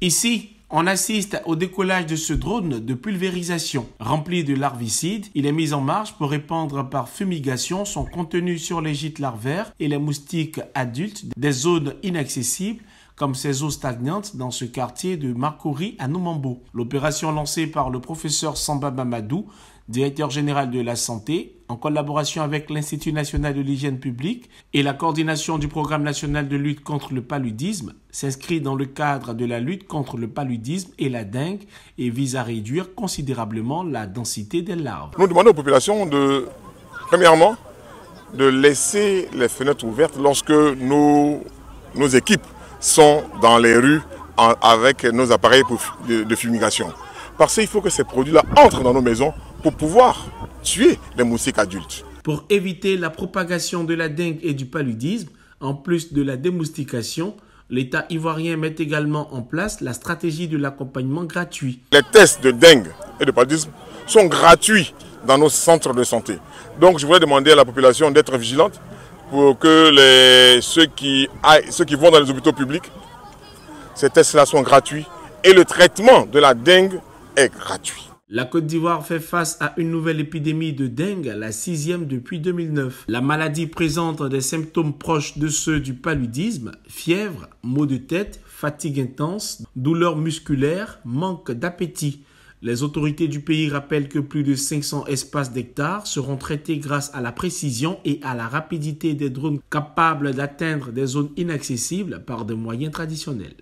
Ici, on assiste au décollage de ce drone de pulvérisation. Rempli de larvicides, il est mis en marche pour répandre par fumigation son contenu sur les gîtes larvaires et les moustiques adultes des zones inaccessibles comme ces eaux stagnantes dans ce quartier de Marcoury à Numambo. L'opération lancée par le professeur Samba Mamadou, directeur général de la santé, en collaboration avec l'Institut national de l'hygiène publique et la coordination du programme national de lutte contre le paludisme, s'inscrit dans le cadre de la lutte contre le paludisme et la dengue et vise à réduire considérablement la densité des larves. Nous demandons aux populations de, premièrement, de laisser les fenêtres ouvertes lorsque nos équipes sont dans les rues avec nos appareils de, fumigation. Parce qu'il faut que ces produits-là entrent dans nos maisons pour pouvoir tuer les moustiques adultes. Pour éviter la propagation de la dengue et du paludisme, en plus de la démoustication, l'État ivoirien met également en place la stratégie de l'accompagnement gratuit. Les tests de dengue et de paludisme sont gratuits dans nos centres de santé. Donc je voudrais demander à la population d'être vigilante pour que les, ceux, qui ceux qui vont dans les hôpitaux publics, ces tests-là sont gratuits et le traitement de la dengue est gratuit. La Côte d'Ivoire fait face à une nouvelle épidémie de dengue, la sixième depuis 2009. La maladie présente des symptômes proches de ceux du paludisme, fièvre, maux de tête, fatigue intense, douleurs musculaires, manque d'appétit. Les autorités du pays rappellent que plus de 500 espaces d'hectares seront traités grâce à la précision et à la rapidité des drones capables d'atteindre des zones inaccessibles par des moyens traditionnels.